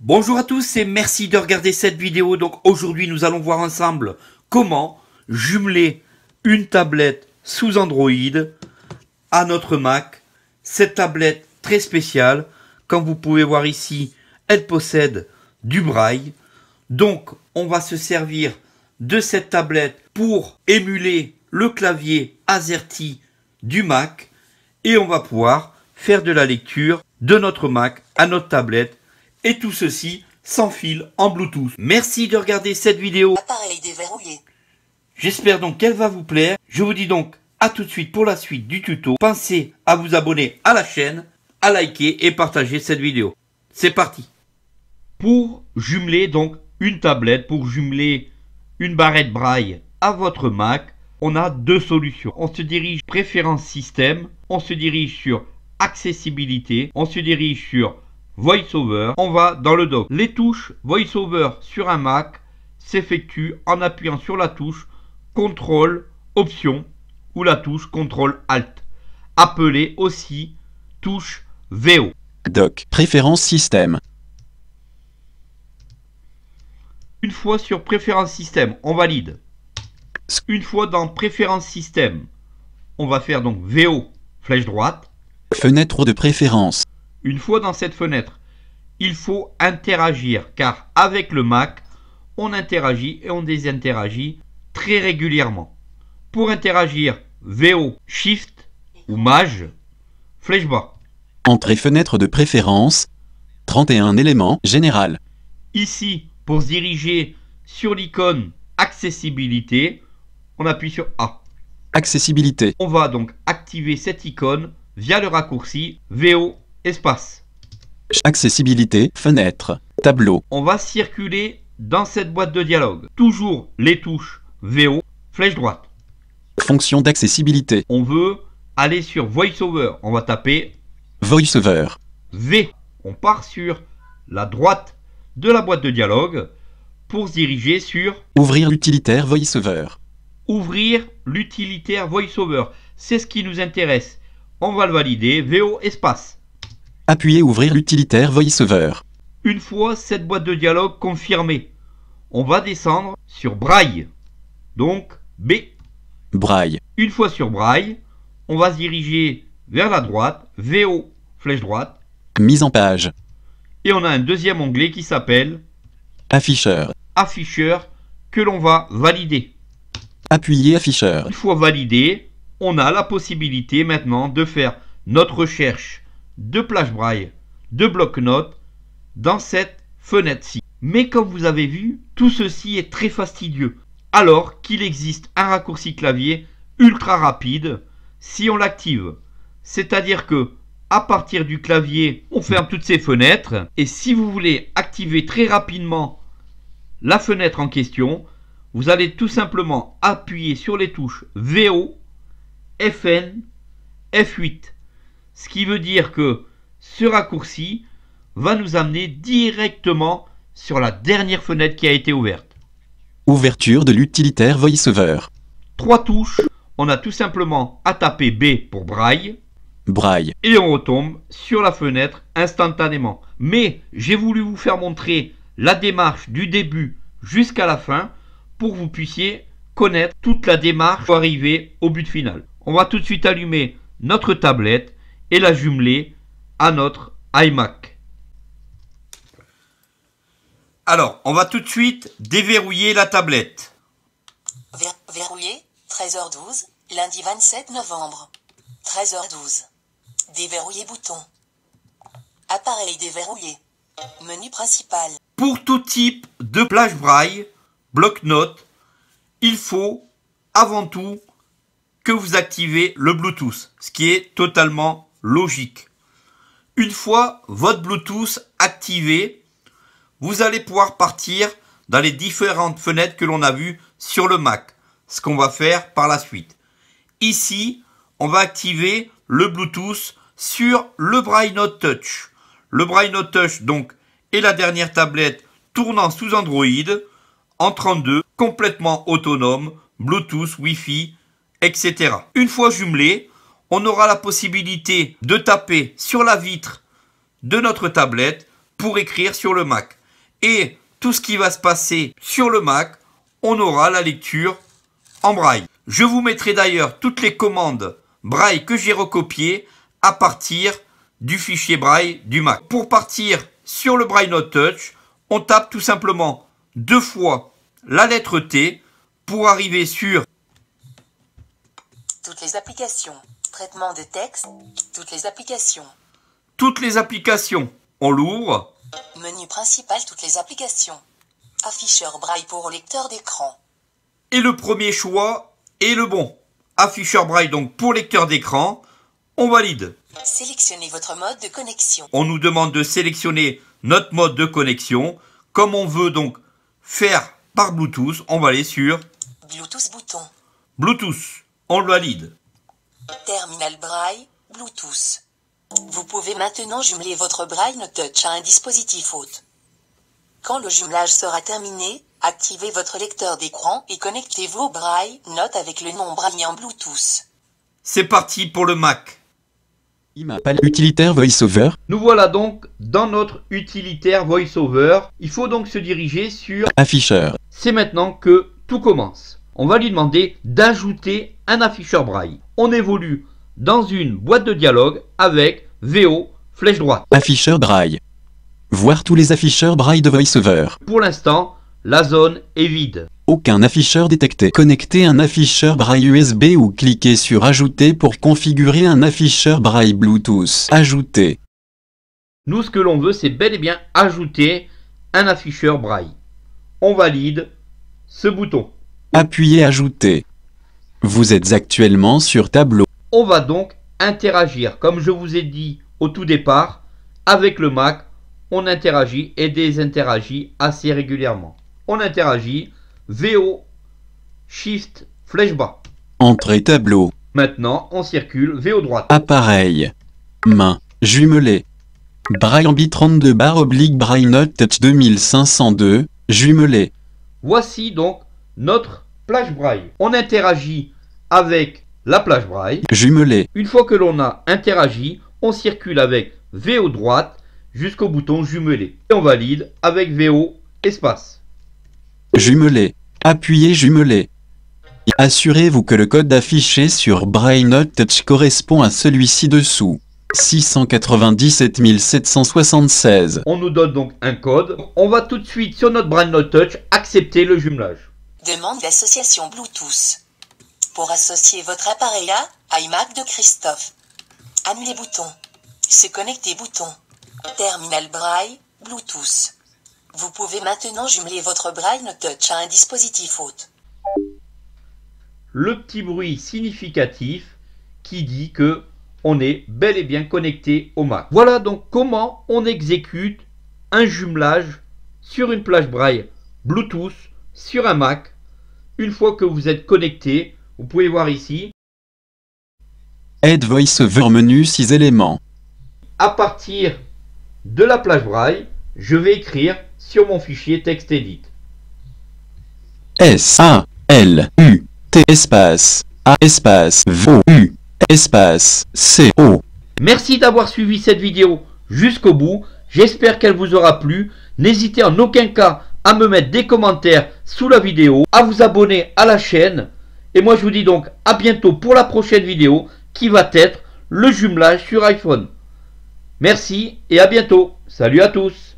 Bonjour à tous et merci de regarder cette vidéo. Donc aujourd'hui, nous allons voir ensemble comment jumeler une tablette sous Android à notre Mac. Cette tablette très spéciale, comme vous pouvez voir ici, elle possède du braille. Donc, on va se servir de cette tablette pour émuler le clavier AZERTY du Mac et on va pouvoir faire de la lecture de notre Mac à notre tablette et tout ceci sans fil en Bluetooth. Merci de regarder cette vidéo. Appareil déverrouillé. J'espère donc qu'elle va vous plaire. Je vous dis donc à tout de suite pour la suite du tuto. Pensez à vous abonner à la chaîne, à liker et partager cette vidéo. C'est parti. Pour jumeler donc une tablette pour jumeler une barrette braille à votre Mac, on a deux solutions. On se dirige préférence système, on se dirige sur accessibilité, on se dirige sur VoiceOver, on va dans le doc. Les touches VoiceOver sur un Mac s'effectuent en appuyant sur la touche CTRL Option ou la touche CTRL Alt, appelée aussi touche VO. Doc, préférence système. Une fois sur préférence système, on valide. Une fois dans préférence système, on va faire donc VO, flèche droite. Fenêtre de préférence. Une fois dans cette fenêtre, il faut interagir car avec le Mac, on interagit et on désinteragit très régulièrement. Pour interagir, VO, Shift ou Maj, flèche bas. Entrée fenêtre de préférence, 31 éléments, général. Ici, pour se diriger sur l'icône accessibilité, on appuie sur A. Accessibilité. On va donc activer cette icône via le raccourci VO espace. Accessibilité, fenêtre, tableau. On va circuler dans cette boîte de dialogue. Toujours les touches VO, flèche droite. Fonction d'accessibilité. On veut aller sur VoiceOver. On va taper VoiceOver. V. On part sur la droite de la boîte de dialogue pour se diriger sur Ouvrir l'utilitaire VoiceOver. Ouvrir l'utilitaire VoiceOver. C'est ce qui nous intéresse. On va le valider. VO espace. Appuyez Ouvrir l'utilitaire VoiceOver. Une fois cette boîte de dialogue confirmée, on va descendre sur Braille. Donc B. Braille. Une fois sur Braille, on va se diriger vers la droite. VO flèche droite. Mise en page. Et on a un deuxième onglet qui s'appelle Afficheur. Afficheur que l'on va valider. Appuyer afficheur. Une fois validé, on a la possibilité maintenant de faire notre recherche de plage braille, de bloc-notes dans cette fenêtre-ci. Mais comme vous avez vu, tout ceci est très fastidieux. Alors qu'il existe un raccourci clavier ultra rapide si on l'active. C'est-à-dire que à partir du clavier, on ferme toutes ces fenêtres. Et si vous voulez activer très rapidement la fenêtre en question, vous allez tout simplement appuyer sur les touches VO, FN, F8. Ce qui veut dire que ce raccourci va nous amener directement sur la dernière fenêtre qui a été ouverte. Ouverture de l'utilitaire VoiceOver. Trois touches. On a tout simplement à taper B pour braille, braille. Et on retombe sur la fenêtre instantanément. Mais j'ai voulu vous faire montrer la démarche du début jusqu'à la fin pour que vous puissiez connaître toute la démarche pour arriver au but final. On va tout de suite allumer notre tablette et la jumeler à notre iMac. Alors, on va tout de suite déverrouiller la tablette. verrouiller, 13h12, lundi 27 novembre. 13h12. Déverrouiller bouton. Appareil déverrouillé. Menu principal. Pour tout type de plage braille, bloc-notes, il faut avant tout que vous activez le Bluetooth, ce qui est totalement logique. Une fois votre Bluetooth activé, vous allez pouvoir partir dans les différentes fenêtres que l'on a vues sur le Mac, ce qu'on va faire par la suite. Ici, on va activer le Bluetooth sur le Braille Note Touch. Le Braille Note Touch, donc, est la dernière tablette tournant sous Android en 32, complètement autonome, Bluetooth, Wi-Fi, etc. Une fois jumelé, on aura la possibilité de taper sur la vitre de notre tablette pour écrire sur le Mac. Et tout ce qui va se passer sur le Mac, on aura la lecture en braille. Je vous mettrai d'ailleurs toutes les commandes braille que j'ai recopiées à partir du fichier Braille du Mac. Pour partir sur le Braille Note Touch, on tape tout simplement deux fois la lettre T pour arriver sur toutes les applications, traitement de texte, toutes les applications. Toutes les applications, on l'ouvre. Menu principal, toutes les applications. Afficheur Braille pour lecteur d'écran. Et le premier choix est le bon. Afficheur Braille donc pour lecteur d'écran on valide. Sélectionnez votre mode de connexion. On nous demande de sélectionner notre mode de connexion. Comme on veut donc faire par Bluetooth, on va aller sur Bluetooth bouton. Bluetooth, on le valide. Terminal Braille, Bluetooth. Vous pouvez maintenant jumeler votre Braille no Touch à un dispositif hôte. Quand le jumelage sera terminé, activez votre lecteur d'écran et connectez vos Braille Note avec le nom Braille en Bluetooth. C'est parti pour le Mac utilitaire VoiceOver. Nous voilà donc dans notre utilitaire VoiceOver. Il faut donc se diriger sur Afficheur. C'est maintenant que tout commence. On va lui demander d'ajouter un afficheur braille. On évolue dans une boîte de dialogue avec VO flèche droite. Afficheur braille. Voir tous les afficheurs braille de VoiceOver. Pour l'instant, la zone est vide. Aucun afficheur détecté. Connectez un afficheur braille USB ou cliquez sur Ajouter pour configurer un afficheur braille Bluetooth. Ajouter. Nous, ce que l'on veut, c'est bel et bien ajouter un afficheur braille. On valide ce bouton. Appuyez Ajouter. Vous êtes actuellement sur Tableau. On va donc interagir. Comme je vous ai dit au tout départ, avec le Mac, on interagit et désinteragit assez régulièrement. On interagit VO, Shift, flèche bas. Entrée tableau. Maintenant, on circule VO droite. Appareil. Main. Jumelé. Braille 32 bar oblique Braille Note 2502. Jumelé. Voici donc notre plage Braille. On interagit avec la plage Braille. Jumelé. Une fois que l'on a interagi, on circule avec VO droite jusqu'au bouton jumelé. Et on valide avec VO espace. Jumeler. Appuyez jumeler. Assurez-vous que le code affiché sur Braille Note Touch correspond à celui ci-dessous. 697 776. On nous donne donc un code. On va tout de suite sur notre Braille Note Touch accepter le jumelage. Demande d'association Bluetooth. Pour associer votre appareil à iMac de Christophe. Annulez bouton. Se connecter bouton. Terminal Braille, Bluetooth. Vous pouvez maintenant jumeler votre Braille Touch à un dispositif haute. Le petit bruit significatif qui dit que on est bel et bien connecté au Mac. Voilà donc comment on exécute un jumelage sur une plage Braille Bluetooth sur un Mac. Une fois que vous êtes connecté, vous pouvez voir ici. Aide VoiceOver menu 6 éléments. À partir de la plage Braille, je vais écrire sur mon fichier texte S A L U T espace A espace V U espace C O. Merci d'avoir suivi cette vidéo jusqu'au bout. J'espère qu'elle vous aura plu. N'hésitez en aucun cas à me mettre des commentaires sous la vidéo, à vous abonner à la chaîne. Et moi je vous dis donc à bientôt pour la prochaine vidéo qui va être le jumelage sur iPhone. Merci et à bientôt. Salut à tous